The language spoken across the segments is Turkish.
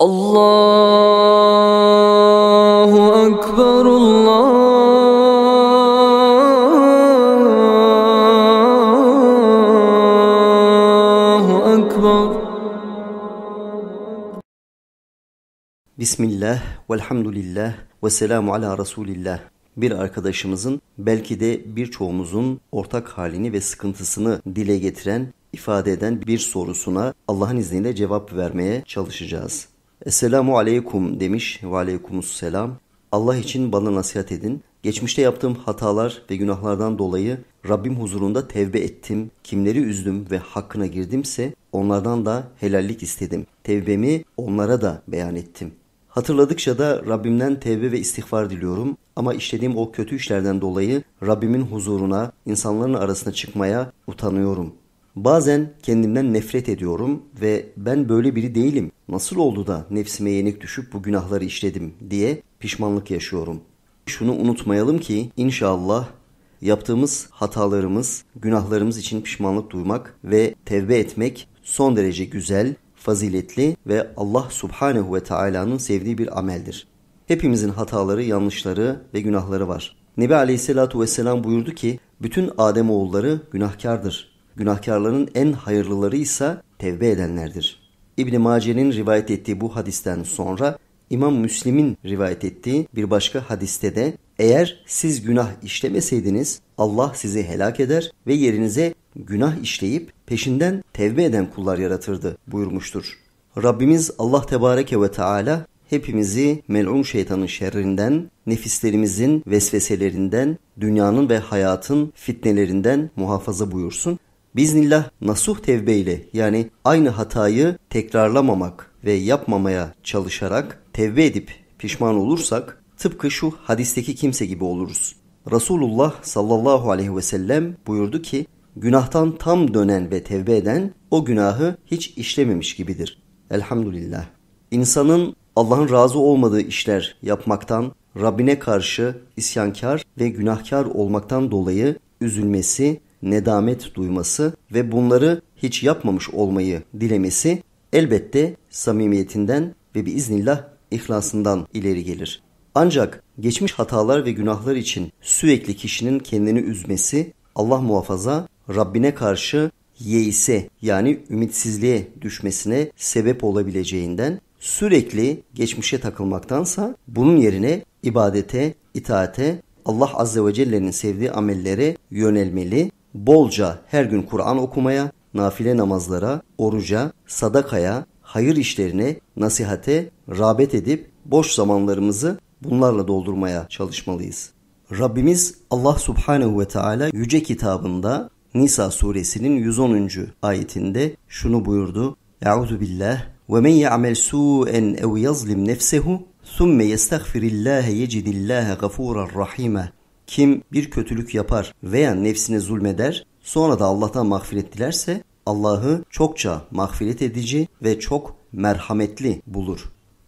Allahu Akbar Allahu Akbar Bismillah, velhamdülillah, ve selamu ala Resulillah. Bir arkadaşımızın belki de birçoğumuzun ortak halini ve sıkıntısını dile getiren, ifade eden bir sorusuna Allah'ın izniyle cevap vermeye çalışacağız. Esselamu aleykum demiş ve selam Allah için bana nasihat edin. Geçmişte yaptığım hatalar ve günahlardan dolayı Rabbim huzurunda tevbe ettim. Kimleri üzdüm ve hakkına girdimse onlardan da helallik istedim. Tevbemi onlara da beyan ettim. Hatırladıkça da Rabbimden tevbe ve istiğfar diliyorum ama işlediğim o kötü işlerden dolayı Rabbimin huzuruna, insanların arasına çıkmaya utanıyorum Bazen kendimden nefret ediyorum ve ben böyle biri değilim. Nasıl oldu da nefsime yenik düşüp bu günahları işledim diye pişmanlık yaşıyorum. Şunu unutmayalım ki inşallah yaptığımız hatalarımız, günahlarımız için pişmanlık duymak ve tevbe etmek son derece güzel, faziletli ve Allah Subhanehu ve Taala'nın sevdiği bir ameldir. Hepimizin hataları, yanlışları ve günahları var. Nebi Aleyhisselatu Vesselam buyurdu ki, bütün Adem oğulları günahkardır. Günahkarların en hayırlıları ise tevbe edenlerdir. İbn Mace'nin rivayet ettiği bu hadisten sonra İmam Müslim'in rivayet ettiği bir başka hadiste de eğer siz günah işlemeseydiniz Allah sizi helak eder ve yerinize günah işleyip peşinden tevbe eden kullar yaratırdı buyurmuştur. Rabbimiz Allah Tebareke ve Teala hepimizi melun şeytanın şerrinden, nefislerimizin vesveselerinden, dünyanın ve hayatın fitnelerinden muhafaza buyursun Biznillah nasuh tevbe ile yani aynı hatayı tekrarlamamak ve yapmamaya çalışarak tevbe edip pişman olursak tıpkı şu hadisteki kimse gibi oluruz. Resulullah sallallahu aleyhi ve sellem buyurdu ki günahtan tam dönen ve tevbe eden o günahı hiç işlememiş gibidir. Elhamdülillah. İnsanın Allah'ın razı olmadığı işler yapmaktan, Rabbine karşı isyankar ve günahkar olmaktan dolayı üzülmesi nedamet duyması ve bunları hiç yapmamış olmayı dilemesi elbette samimiyetinden ve bir biiznillah ihlasından ileri gelir. Ancak geçmiş hatalar ve günahlar için sürekli kişinin kendini üzmesi Allah muhafaza Rabbine karşı yeise yani ümitsizliğe düşmesine sebep olabileceğinden sürekli geçmişe takılmaktansa bunun yerine ibadete, itaate, Allah Azze ve Celle'nin sevdiği amellere yönelmeli bolca her gün Kur'an okumaya, nafile namazlara, oruca, sadakaya, hayır işlerine, nasihate rağbet edip boş zamanlarımızı bunlarla doldurmaya çalışmalıyız. Rabbimiz Allah Subhanahu ve Teala yüce kitabında Nisa suresinin 110. ayetinde şunu buyurdu. Euzu billah ve men ya'mel su'en ev yazlim nefsehu thumme yestagfirillaha yecidillâhe gafûran rahîme. Kim bir kötülük yapar veya nefsine zulmeder sonra da Allah'tan mağfiret dilerse Allah'ı çokça mağfiret edici ve çok merhametli bulur.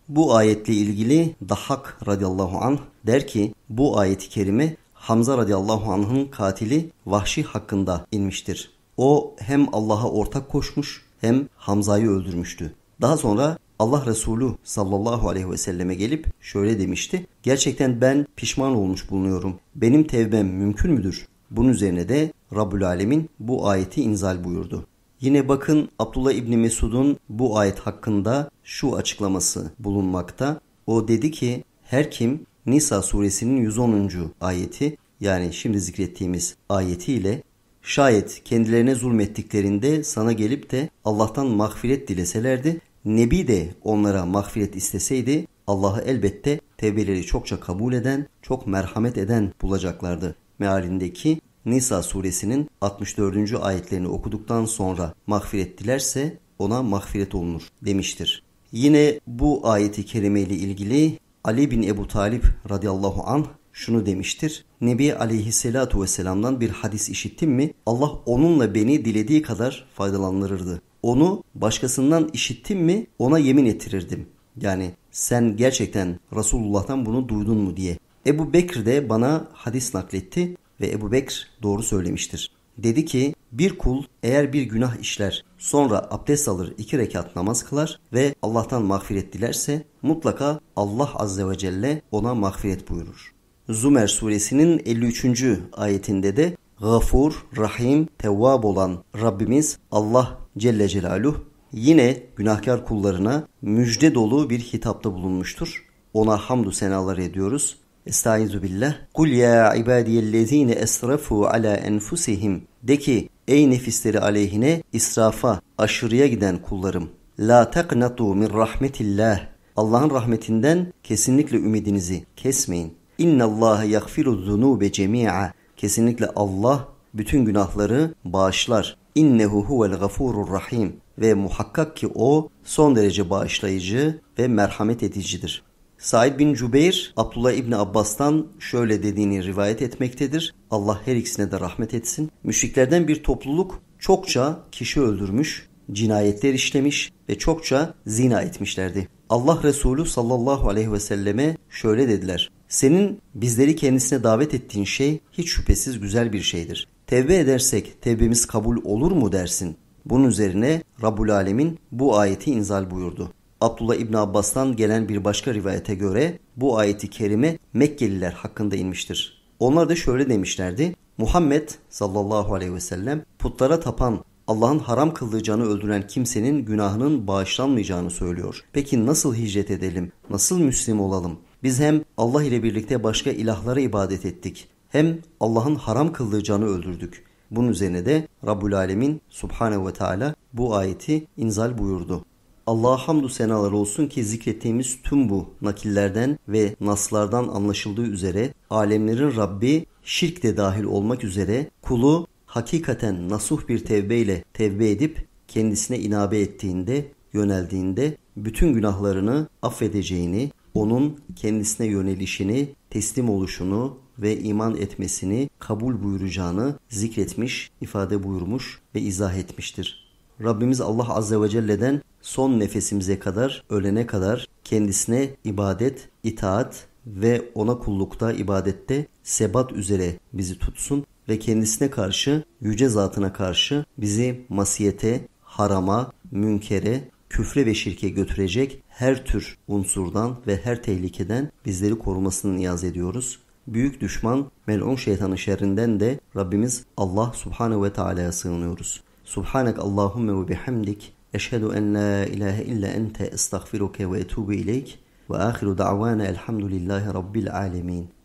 Bu ayetle ilgili Dahak radıyallahu anh der ki bu ayeti kerime Hamza radıyallahu anh'ın katili Vahşi hakkında inmiştir. O hem Allah'a ortak koşmuş hem Hamza'yı öldürmüştü. Daha sonra Allah Resulü sallallahu aleyhi ve selleme gelip şöyle demişti. Gerçekten ben pişman olmuş bulunuyorum. Benim tevbem mümkün müdür? Bunun üzerine de Rabbül Alemin bu ayeti inzal buyurdu. Yine bakın Abdullah İbni Mesud'un bu ayet hakkında şu açıklaması bulunmakta. O dedi ki her kim Nisa suresinin 110. ayeti yani şimdi zikrettiğimiz ayetiyle şayet kendilerine zulmettiklerinde sana gelip de Allah'tan mağfiret dileselerdi Nebi de onlara mağfiret isteseydi Allah'ı elbette tevbeleri çokça kabul eden, çok merhamet eden bulacaklardı. Mealindeki Nisa suresinin 64. ayetlerini okuduktan sonra mağfirettilerse ona mağfiret olunur demiştir. Yine bu ayeti kerime ile ilgili Ali bin Ebu Talip radıyallahu anh şunu demiştir. Nebi aleyhisselatu vesselam'dan bir hadis işittim mi Allah onunla beni dilediği kadar faydalandırırdı onu başkasından işittim mi ona yemin ettirirdim. Yani sen gerçekten Resulullah'tan bunu duydun mu diye. Ebu Bekir de bana hadis nakletti ve Ebu Bekir doğru söylemiştir. Dedi ki bir kul eğer bir günah işler sonra abdest alır iki rekat namaz kılar ve Allah'tan mağfiret dilerse mutlaka Allah azze ve celle ona mağfiret buyurur. Zumer suresinin 53. ayetinde de gafur, rahim, tevvab olan Rabbimiz Allah Celle Celaluhu yine günahkar kullarına müjde dolu bir hitapta bulunmuştur. Ona hamdü senalar ediyoruz. Estaizu billah. Kul ya ibadiyellezine esrafu ala enfusihim. De ki ey nefisleri aleyhine israfa, aşırıya giden kullarım. La taknatu min rahmetillah. Allah'ın rahmetinden kesinlikle ümidinizi kesmeyin. İnne Allah yaghfiru zunube cemi'a. Kesinlikle Allah bütün günahları bağışlar. İnnehu huvel gafurur rahim ve muhakkak ki o son derece bağışlayıcı ve merhamet edicidir. Said bin Cübeyr, Abdullah İbni Abbas'tan şöyle dediğini rivayet etmektedir. Allah her ikisine de rahmet etsin. Müşriklerden bir topluluk çokça kişi öldürmüş, cinayetler işlemiş ve çokça zina etmişlerdi. Allah Resulü sallallahu aleyhi ve selleme şöyle dediler. Senin bizleri kendisine davet ettiğin şey hiç şüphesiz güzel bir şeydir. Tevbe edersek tevbemiz kabul olur mu dersin? Bunun üzerine Rabbul Alemin bu ayeti inzal buyurdu. Abdullah İbn Abbas'tan gelen bir başka rivayete göre bu ayeti kerime Mekkeliler hakkında inmiştir. Onlar da şöyle demişlerdi. Muhammed sallallahu aleyhi ve sellem putlara tapan Allah'ın haram kıldığı canı öldüren kimsenin günahının bağışlanmayacağını söylüyor. Peki nasıl hicret edelim? Nasıl Müslim olalım? Biz hem Allah ile birlikte başka ilahlara ibadet ettik. Hem Allah'ın haram kıldığı canı öldürdük. Bunun üzerine de Rabbul Alemin Subhanehu ve Teala bu ayeti inzal buyurdu. Allah'a hamdü senalar olsun ki zikrettiğimiz tüm bu nakillerden ve naslardan anlaşıldığı üzere alemlerin Rabbi şirk de dahil olmak üzere kulu hakikaten nasuh bir tevbeyle tevbe edip kendisine inabe ettiğinde, yöneldiğinde bütün günahlarını affedeceğini, onun kendisine yönelişini, teslim oluşunu ve iman etmesini kabul buyuracağını zikretmiş, ifade buyurmuş ve izah etmiştir. Rabbimiz Allah Azze ve Celle'den son nefesimize kadar, ölene kadar kendisine ibadet, itaat ve ona kullukta, ibadette sebat üzere bizi tutsun ve kendisine karşı, yüce zatına karşı bizi masiyete, harama, münkere, küfre ve şirke götürecek her tür unsurdan ve her tehlikeden bizleri korumasını niyaz ediyoruz. Büyük düşman melun şeytanın şerrinden de Rabbimiz Allah Subhanahu ve Teala'ya sığınıyoruz. Subhanak Allahümme ve bihamdik. Eşhedü en la ilahe illa ente estağfiruke ve etubu ileyk. Ve ahiru da'vana elhamdülillahi rabbil alemin.